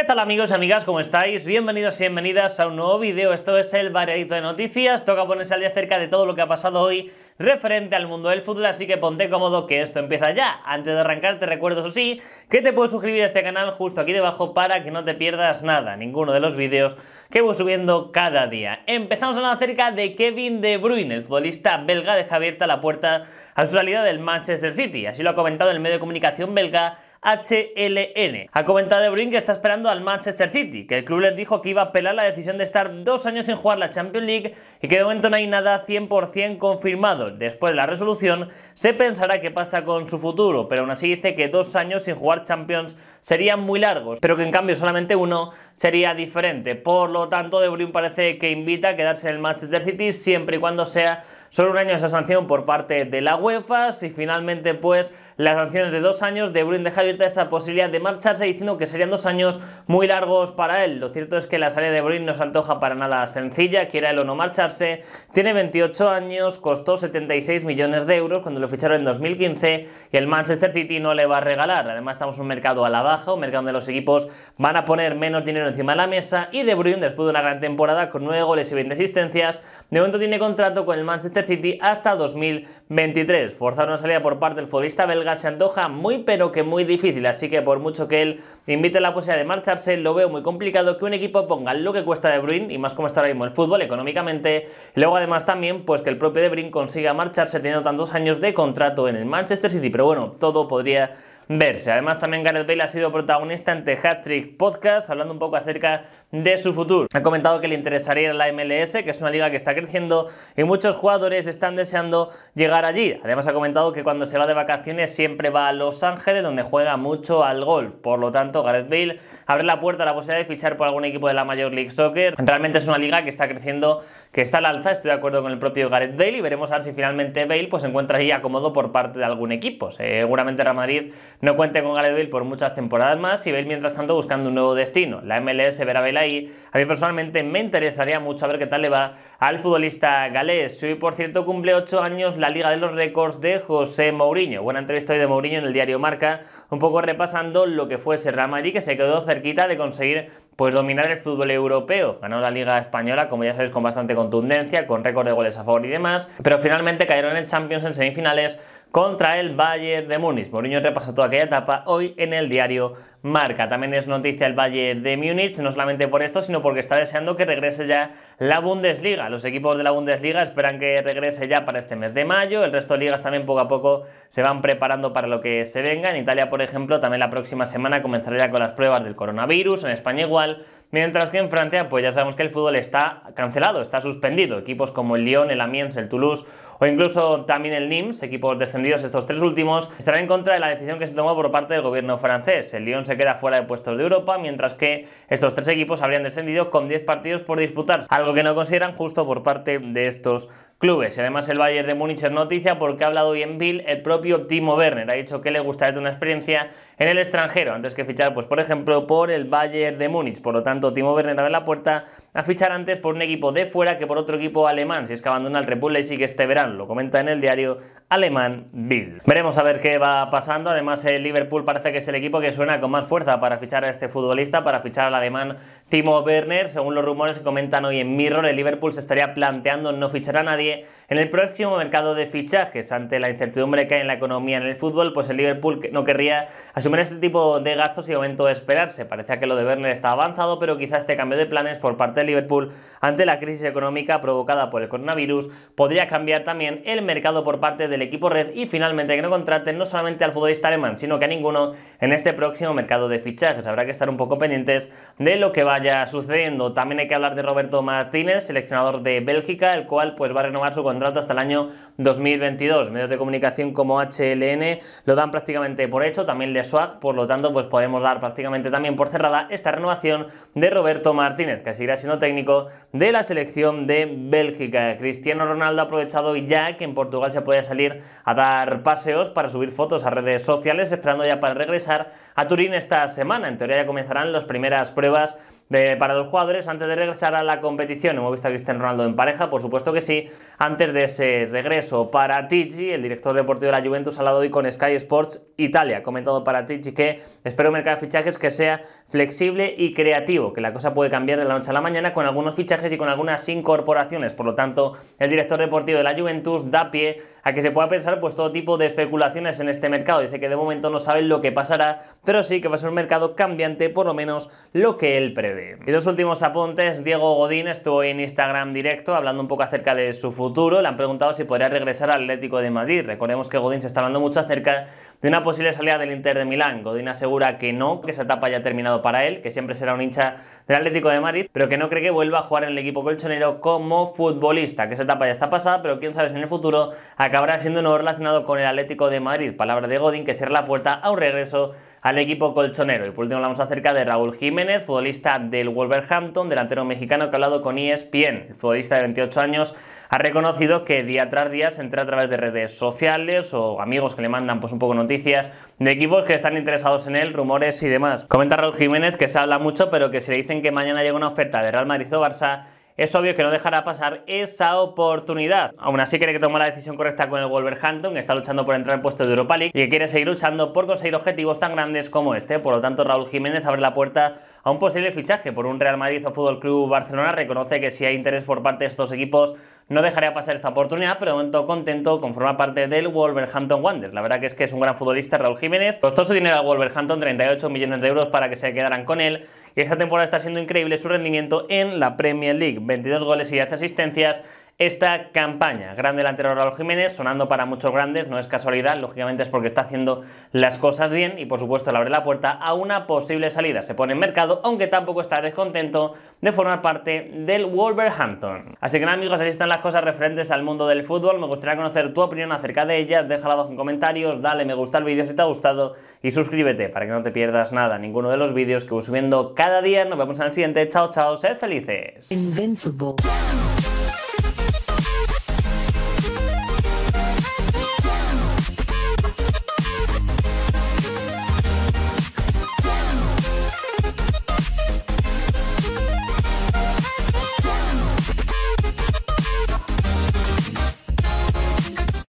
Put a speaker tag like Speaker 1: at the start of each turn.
Speaker 1: ¿Qué tal amigos y amigas? ¿Cómo estáis? Bienvenidos y bienvenidas a un nuevo vídeo. Esto es el variadito de noticias. Toca ponerse al día acerca de todo lo que ha pasado hoy referente al mundo del fútbol, así que ponte cómodo que esto empieza ya. Antes de arrancar te recuerdo, eso sí, que te puedes suscribir a este canal justo aquí debajo para que no te pierdas nada, ninguno de los vídeos que voy subiendo cada día. Empezamos hablando acerca de Kevin De Bruyne, el futbolista belga deja abierta la puerta a su salida del Manchester City, así lo ha comentado el medio de comunicación belga HLN. Ha comentado De Bruyne que está esperando al Manchester City, que el club les dijo que iba a apelar la decisión de estar dos años sin jugar la Champions League y que de momento no hay nada 100% confirmado después de la resolución, se pensará qué pasa con su futuro, pero aún así dice que dos años sin jugar Champions serían muy largos, pero que en cambio solamente uno sería diferente. Por lo tanto, De Bruyne parece que invita a quedarse en el Manchester City siempre y cuando sea solo un año esa sanción por parte de la UEFA. Si finalmente, pues, las sanciones de dos años, De Bruyne deja abierta esa posibilidad de marcharse diciendo que serían dos años muy largos para él. Lo cierto es que la salida de Bruyne no se antoja para nada sencilla, quiera él o no marcharse. Tiene 28 años, costó 76 millones de euros cuando lo ficharon en 2015 y el Manchester City no le va a regalar. Además, estamos en un mercado a la baja, un mercado donde los equipos van a poner menos dinero encima de la mesa y De Bruyne, después de una gran temporada con 9 goles y 20 asistencias, de momento tiene contrato con el Manchester City hasta 2023. Forzar una salida por parte del futbolista belga se antoja muy pero que muy difícil, así que por mucho que él invite a la posibilidad de marcharse, lo veo muy complicado que un equipo ponga lo que cuesta De Bruyne, y más como está ahora mismo el fútbol económicamente, luego además también pues que el propio De Bruyne consiga marcharse teniendo tantos años de contrato en el Manchester City, pero bueno, todo podría verse. Además, también Gareth Bale ha sido protagonista en The Hat Trick Podcast, hablando un poco acerca de su futuro. Ha comentado que le interesaría la MLS, que es una liga que está creciendo y muchos jugadores están deseando llegar allí. Además ha comentado que cuando se va de vacaciones siempre va a Los Ángeles, donde juega mucho al golf. Por lo tanto, Gareth Bale abre la puerta a la posibilidad de fichar por algún equipo de la Major League Soccer. Realmente es una liga que está creciendo, que está al alza, estoy de acuerdo con el propio Gareth Bale y veremos a ver si finalmente Bale pues encuentra ahí acomodo por parte de algún equipo. Seguramente Real Madrid no cuente con Gareth Bale por muchas temporadas más y Bale mientras tanto buscando un nuevo destino. La MLS verá Bale ahí. A mí personalmente me interesaría mucho a ver qué tal le va al futbolista galés. Hoy, por cierto, cumple 8 años la Liga de los Récords de José Mourinho. Buena entrevista hoy de Mourinho en el diario Marca, un poco repasando lo que fue Serra Madrid que se quedó cerquita de conseguir pues dominar el fútbol europeo. Ganó la Liga Española, como ya sabéis, con bastante contundencia, con récord de goles a favor y demás, pero finalmente cayeron en Champions en semifinales contra el Bayern de Múnich. Mourinho repasa toda aquella etapa hoy en el diario Marca. También es noticia el Bayern de Múnich, no solamente por esto, sino porque está deseando que regrese ya la Bundesliga. Los equipos de la Bundesliga esperan que regrese ya para este mes de mayo. El resto de ligas también poco a poco se van preparando para lo que se venga. En Italia, por ejemplo, también la próxima semana comenzará ya con las pruebas del coronavirus. En España igual cual mientras que en Francia pues ya sabemos que el fútbol está cancelado, está suspendido. Equipos como el Lyon, el Amiens, el Toulouse o incluso también el Nîmes, equipos descendidos estos tres últimos, estarán en contra de la decisión que se tomó por parte del gobierno francés. El Lyon se queda fuera de puestos de Europa, mientras que estos tres equipos habrían descendido con 10 partidos por disputar, algo que no consideran justo por parte de estos clubes. Y además el Bayern de Múnich es noticia porque ha hablado hoy en Bill el propio Timo Werner, ha dicho que le gustaría tener una experiencia en el extranjero antes que fichar, pues por ejemplo, por el Bayern de Múnich. Por lo tanto, Timo Werner abre la puerta a fichar antes por un equipo de fuera que por otro equipo alemán, si es que abandona el y ...y que este verano, lo comenta en el diario alemán Bild. Veremos a ver qué va pasando, además el Liverpool parece que es el equipo que suena con más fuerza para fichar a este futbolista, para fichar al alemán Timo Werner, según los rumores que comentan hoy en Mirror, el Liverpool se estaría planteando no fichar a nadie en el próximo mercado de fichajes, ante la incertidumbre que hay en la economía en el fútbol, pues el Liverpool no querría asumir este tipo de gastos y momento de esperarse, parecía que lo de Werner está avanzado, pero quizá este cambio de planes por parte de Liverpool ante la crisis económica provocada por el coronavirus podría cambiar también el mercado por parte del equipo red y finalmente que no contraten no solamente al futbolista alemán, sino que a ninguno en este próximo mercado de fichajes. Habrá que estar un poco pendientes de lo que vaya sucediendo. También hay que hablar de Roberto Martínez, seleccionador de Bélgica, el cual pues va a renovar su contrato hasta el año 2022. Medios de comunicación como HLN lo dan prácticamente por hecho, también Le por lo tanto pues podemos dar prácticamente también por cerrada esta renovación de Roberto Martínez, que seguirá siendo técnico de la selección de Bélgica. Cristiano Ronaldo ha aprovechado ya que en Portugal se puede salir a dar paseos para subir fotos a redes sociales, esperando ya para regresar a Turín esta semana. En teoría ya comenzarán las primeras pruebas para los jugadores antes de regresar a la competición. Hemos visto a Cristian Ronaldo en pareja, por supuesto que sí. Antes de ese regreso, para Tigi, el director deportivo de la Juventus, ha hablado hoy con Sky Sports Italia. Ha comentado para Tigi que espero un mercado de fichajes que sea flexible y creativo, que la cosa puede cambiar de la noche a la mañana con algunos fichajes y con algunas incorporaciones. Por lo tanto, el director deportivo de la Juventus da pie a que se pueda pensar pues, todo tipo de especulaciones en este mercado. Dice que de momento no saben lo que pasará, pero sí que va a ser un mercado cambiante, por lo menos lo que él prevé. Y dos últimos apuntes. Diego Godín estuvo en Instagram directo hablando un poco acerca de su futuro. Le han preguntado si podría regresar al Atlético de Madrid. Recordemos que Godín se está hablando mucho acerca de una posible salida del Inter de Milán. Godín asegura que no, que esa etapa ya ha terminado para él, que siempre será un hincha del Atlético de Madrid, pero que no cree que vuelva a jugar en el equipo colchonero como futbolista, que esa etapa ya está pasada, pero quién sabe si en el futuro acabará siendo un nuevo relacionado con el Atlético de Madrid. Palabra de Godín que cierra la puerta a un regreso al equipo colchonero. Y por último hablamos acerca de Raúl Jiménez, futbolista del Wolverhampton, delantero mexicano que ha hablado con ESPN. El futbolista de 28 años ha reconocido que día tras día se entra a través de redes sociales o amigos que le mandan pues un poco noticias noticias de equipos que están interesados en él, rumores y demás. Comenta Raúl Jiménez que se habla mucho, pero que si le dicen que mañana llega una oferta de Real Madrid o Barça, es obvio que no dejará pasar esa oportunidad. Aún así cree que tomó la decisión correcta con el Wolverhampton, que está luchando por entrar en puesto de Europa League y que quiere seguir luchando por conseguir objetivos tan grandes como este. Por lo tanto, Raúl Jiménez abre la puerta a un posible fichaje por un Real Madrid o Fútbol Club Barcelona. Reconoce que si hay interés por parte de estos equipos no dejaré pasar esta oportunidad, pero de momento contento con formar parte del Wolverhampton Wanderers. La verdad es que es un gran futbolista, Raúl Jiménez. Costó su dinero al Wolverhampton, 38 millones de euros para que se quedaran con él. Y esta temporada está siendo increíble su rendimiento en la Premier League. 22 goles y 10 asistencias esta campaña. Gran delantero los Jiménez, sonando para muchos grandes, no es casualidad, lógicamente es porque está haciendo las cosas bien y por supuesto le abre la puerta a una posible salida. Se pone en mercado, aunque tampoco está descontento de formar parte del Wolverhampton. Así que nada amigos, así están las cosas referentes al mundo del fútbol. Me gustaría conocer tu opinión acerca de ellas, déjala abajo en comentarios, dale me gusta al vídeo si te ha gustado y suscríbete para que no te pierdas nada, ninguno de los vídeos que voy subiendo cada día. Nos vemos en el siguiente, chao chao, sed felices.